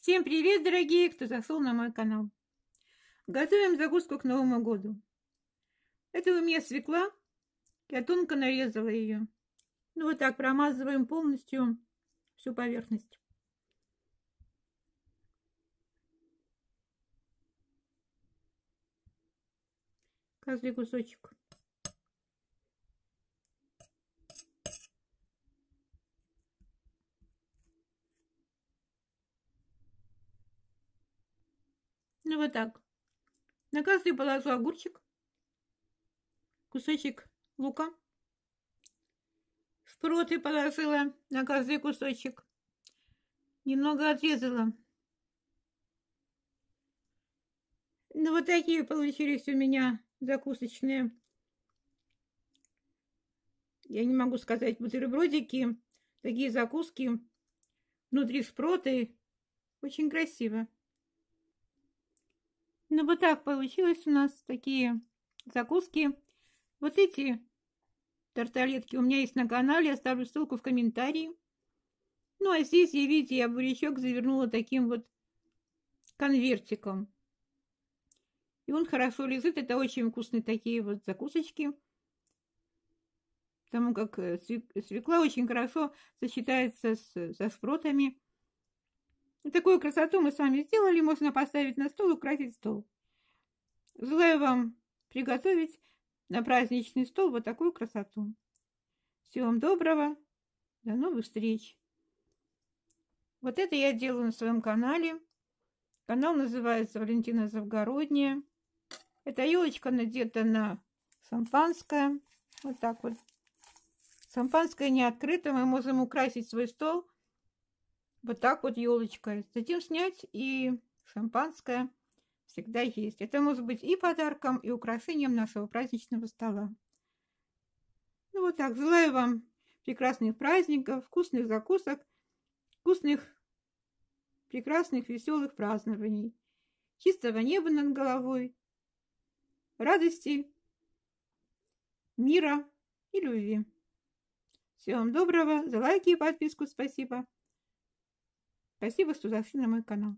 Всем привет, дорогие, кто зашел на мой канал. Готовим загрузку к Новому году. Это у меня свекла. Я тонко нарезала ее. Ну вот так промазываем полностью всю поверхность. Каждый кусочек. Ну, вот так. На каждую положу огурчик, кусочек лука. Шпроты положила на каждый кусочек. Немного отрезала. Ну, вот такие получились у меня закусочные. Я не могу сказать бутербродики, такие закуски. Внутри шпроты. Очень красиво. Ну вот так получилось у нас такие закуски. Вот эти тарталетки у меня есть на канале, оставлю ссылку в комментарии. Ну а здесь, я видите, я бурячок завернула таким вот конвертиком. И он хорошо лезет, это очень вкусные такие вот закусочки. Потому как э, свекла очень хорошо сочетается с, со шпротами. Такую красоту мы с вами сделали, можно поставить на стол и украсить стол. Желаю вам приготовить на праздничный стол вот такую красоту. Всего вам доброго. До новых встреч. Вот это я делаю на своем канале. Канал называется Валентина Завгородняя. Эта елочка надета на шампанское. Вот так вот. Шампанское не открыто. Мы можем украсить свой стол – вот так вот елочкой. Затем снять и шампанское всегда есть. Это может быть и подарком, и украшением нашего праздничного стола. Ну вот так. Желаю вам прекрасных праздников, вкусных закусок, вкусных, прекрасных, веселых празднований, чистого неба над головой, радости, мира и любви. Всем доброго. За лайки и подписку спасибо. Спасибо, что зашли на мой канал.